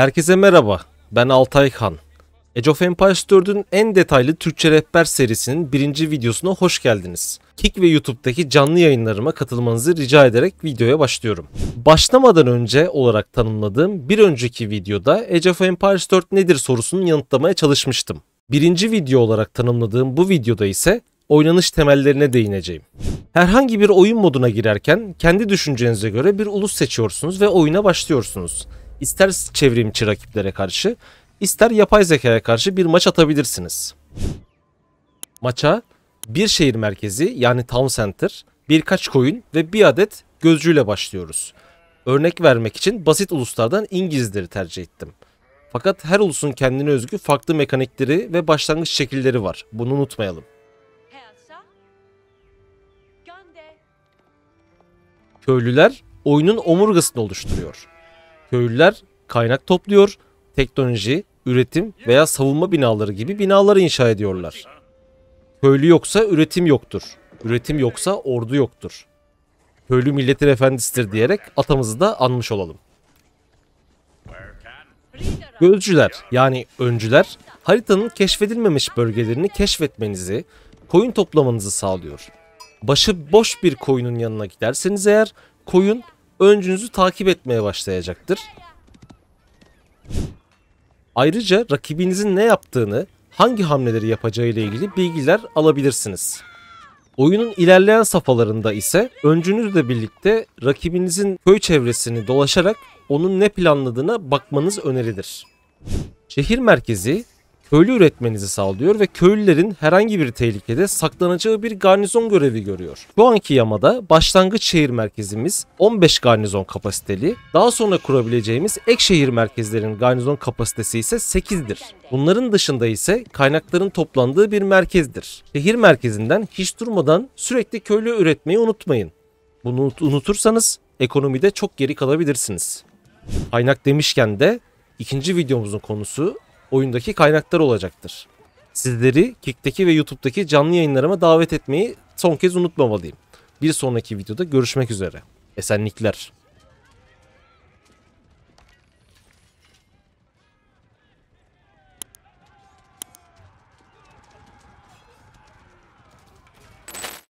Herkese merhaba, ben Altay Han. Age of Empires 4'ün en detaylı Türkçe rehber serisinin birinci videosuna hoş geldiniz. Kik ve YouTube'daki canlı yayınlarıma katılmanızı rica ederek videoya başlıyorum. Başlamadan önce olarak tanımladığım bir önceki videoda Age of Empires 4 nedir sorusunu yanıtlamaya çalışmıştım. Birinci video olarak tanımladığım bu videoda ise oynanış temellerine değineceğim. Herhangi bir oyun moduna girerken kendi düşüncenize göre bir ulus seçiyorsunuz ve oyuna başlıyorsunuz ister çevrimçi rakiplere karşı ister yapay zekaya karşı bir maç atabilirsiniz. Maça bir şehir merkezi yani town center, birkaç coin ve bir adet gözcüyle başlıyoruz. Örnek vermek için basit uluslardan İngilizleri tercih ettim. Fakat her ulusun kendine özgü farklı mekanikleri ve başlangıç şekilleri var. Bunu unutmayalım. Köylüler oyunun omurgasını oluşturuyor. Köylüler kaynak topluyor, teknoloji, üretim veya savunma binaları gibi binaları inşa ediyorlar. Köylü yoksa üretim yoktur. Üretim yoksa ordu yoktur. Köylü milletin efendisidir diyerek atamızı da anmış olalım. Gözcüler yani öncüler haritanın keşfedilmemiş bölgelerini keşfetmenizi, koyun toplamanızı sağlıyor. Başı boş bir koyunun yanına giderseniz eğer koyun öncünüzü takip etmeye başlayacaktır. Ayrıca rakibinizin ne yaptığını, hangi hamleleri yapacağı ile ilgili bilgiler alabilirsiniz. Oyunun ilerleyen safhalarında ise öncünüzle birlikte rakibinizin köy çevresini dolaşarak onun ne planladığına bakmanız önerilir. Şehir merkezi köylü üretmenizi sağlıyor ve köylülerin herhangi bir tehlikede saklanacağı bir garnizon görevi görüyor. Şu anki yamada başlangıç şehir merkezimiz 15 garnizon kapasiteli, daha sonra kurabileceğimiz ek şehir merkezlerin garnizon kapasitesi ise 8'dir. Bunların dışında ise kaynakların toplandığı bir merkezdir. Şehir merkezinden hiç durmadan sürekli köylü üretmeyi unutmayın. Bunu unutursanız ekonomide çok geri kalabilirsiniz. Kaynak demişken de ikinci videomuzun konusu oyundaki kaynaklar olacaktır. Sizleri Kik'teki ve YouTube'daki canlı yayınlarıma davet etmeyi son kez unutmamalıyım. Bir sonraki videoda görüşmek üzere. Esenlikler.